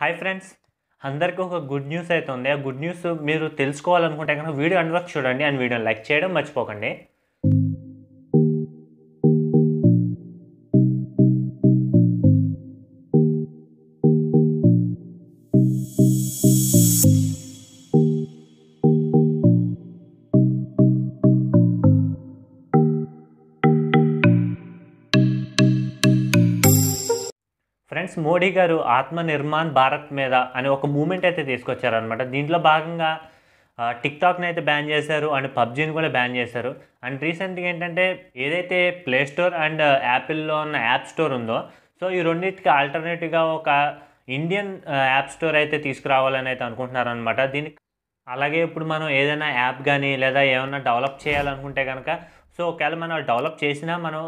hi friends అందరికీ ఒక good news అయితే ఉంది ఆ గుడ్ న్యూస్ మీరు తెలుసుకోవాలనుకుంటే కనుక వీడియో అండ్ చూడండి అండ్ వీడియోని లైక్ చేయడం మర్చిపోకండి ఫ్రెండ్స్ మోడీ గారు ఆత్మ నిర్మాణ్ భారత్ మీద అనే ఒక మూమెంట్ అయితే తీసుకొచ్చారనమాట దీంట్లో భాగంగా టిక్టాక్ని అయితే బ్యాన్ చేశారు అండ్ పబ్జీని కూడా బ్యాన్ చేశారు అండ్ రీసెంట్గా ఏంటంటే ఏదైతే ప్లే స్టోర్ అండ్ యాపిల్లో ఉన్న యాప్ స్టోర్ ఉందో సో ఈ రెండింటికి ఆల్టర్నేటివ్గా ఒక ఇండియన్ యాప్ స్టోర్ అయితే తీసుకురావాలని అయితే అనుకుంటున్నారనమాట దీనికి అలాగే ఇప్పుడు మనం ఏదైనా యాప్ కానీ లేదా ఏమైనా డెవలప్ చేయాలనుకుంటే కనుక సో ఒకవేళ మనం డెవలప్ చేసినా మనం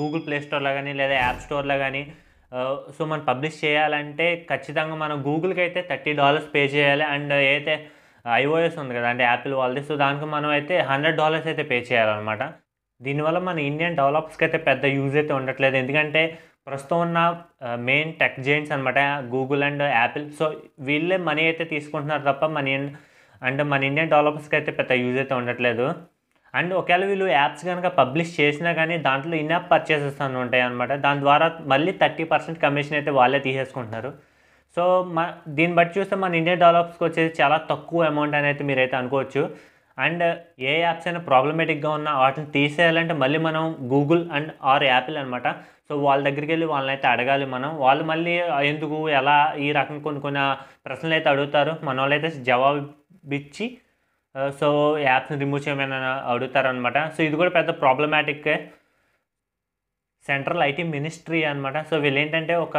గూగుల్ ప్లే స్టోర్లో కానీ లేదా యాప్ స్టోర్లో కానీ సో uh, మనం పబ్లిష్ చేయాలంటే ఖచ్చితంగా మనం గూగుల్కి అయితే థర్టీ డాలర్స్ పే చేయాలి అండ్ అయితే ఐఓఎస్ uh, ఉంది కదా అంటే యాపిల్ వాళ్ళది సో దానికి మనం అయితే హండ్రెడ్ డాలర్స్ అయితే పే చేయాలన్నమాట దీనివల్ల మన ఇండియన్ డెవలప్స్కి అయితే పెద్ద యూజ్ అయితే ఉండట్లేదు ఎందుకంటే ప్రస్తుతం ఉన్న మెయిన్ టెక్ జెయింట్స్ అనమాట గూగుల్ అండ్ యాపిల్ సో వీళ్ళే మనీ అయితే తీసుకుంటున్నారు తప్ప మన అండ్ మన ఇండియన్ డెవలపర్స్కి అయితే పెద్ద యూజ్ అయితే ఉండట్లేదు అండ్ ఒకవేళ వీళ్ళు యాప్స్ కనుక పబ్లిష్ చేసినా కానీ దాంట్లో ఇన్ యాప్ పర్చేసెస్ అని ఉంటాయి అనమాట దాని ద్వారా మళ్ళీ థర్టీ పర్సెంట్ కమిషన్ అయితే వాళ్ళే తీసేసుకుంటున్నారు సో మా దీన్ని బట్టి చూస్తే మన ఇండియన్ డెవలప్స్కి వచ్చేసి చాలా తక్కువ అమౌంట్ అని అయితే మీరైతే అనుకోవచ్చు అండ్ ఏ యాప్స్ అయినా ప్రాబ్లమేటిక్గా ఉన్నా వాటిని తీసేయాలంటే మళ్ళీ మనం గూగుల్ అండ్ ఆర్ యాపిల్ అనమాట సో వాళ్ళ దగ్గరికి వెళ్ళి వాళ్ళని అయితే అడగాలి మనం వాళ్ళు మళ్ళీ ఎందుకు ఎలా ఈ రకం కొన్ని కొన్ని ప్రశ్నలు అయితే అడుగుతారు మన వాళ్ళైతే ఇచ్చి సో యాప్స్ని రిమూవ్ చేయమని అడుగుతారనమాట సో ఇది కూడా పెద్ద ప్రాబ్లమాటిక్ సెంట్రల్ ఐటీ మినిస్ట్రీ అనమాట సో వీళ్ళు ఏంటంటే ఒక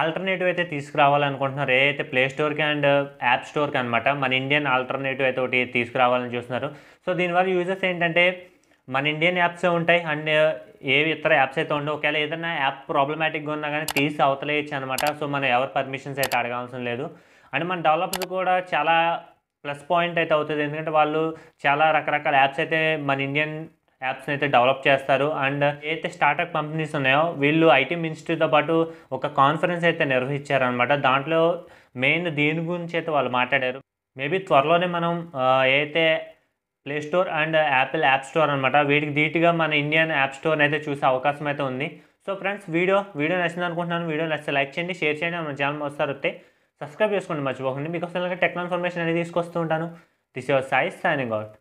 ఆల్టర్నేటివ్ అయితే తీసుకురావాలనుకుంటున్నారు ఏ అయితే ప్లే స్టోర్కి అండ్ యాప్ స్టోర్కి అనమాట మన ఇండియన్ ఆల్టర్నేటివ్ అయితే ఒకటి తీసుకురావాలని చూస్తున్నారు సో దీనివల్ల యూజెస్ ఏంటంటే మన ఇండియన్ యాప్స్ ఉంటాయి అండ్ uh, ఏ ఇతర యాప్స్ అయితే ఉండవు ఒకవేళ ఏదైనా యాప్ ప్రాబ్లమాటిక్గా ఉన్నా కానీ తీసి అవతలేయచ్చు అనమాట సో మనం ఎవరు పర్మిషన్స్ అయితే అడగాల్సిన లేదు అండ్ మన డెవలపర్స్ కూడా చాలా ప్లస్ పాయింట్ అయితే అవుతుంది ఎందుకంటే వాళ్ళు చాలా రకరకాల యాప్స్ అయితే మన ఇండియన్ యాప్స్ని అయితే డెవలప్ చేస్తారు అండ్ ఏదైతే స్టార్టప్ కంపెనీస్ ఉన్నాయో వీళ్ళు ఐటీ మినిస్ట్రీతో పాటు ఒక కాన్ఫరెన్స్ అయితే నిర్వహించారనమాట దాంట్లో మెయిన్ దీని గురించి అయితే వాళ్ళు మాట్లాడారు మేబీ త్వరలోనే మనం ఏదైతే play store and Apple app store అనమాట వీటికి ధీటుగా మన ఇండియన్ యాప్ స్టోర్ని అయితే చూసే అవకాశం అయితే ఉంది సో ఫ్రెండ్స్ వీడియో వీడియో నచ్చింది అనుకుంటున్నాను వీడియో నచ్చితే లైక్ చేయండి షేర్ చేయండి మన ఛానల్ వస్తారు వస్తే సబ్స్క్రైబ్ చేసుకోండి మర్చిపోకండి మీకు అసలు టెక్నాల్ ఇన్ఫర్మేషన్ అనేది తీసుకొస్తూ ఉంటాను this your size signing out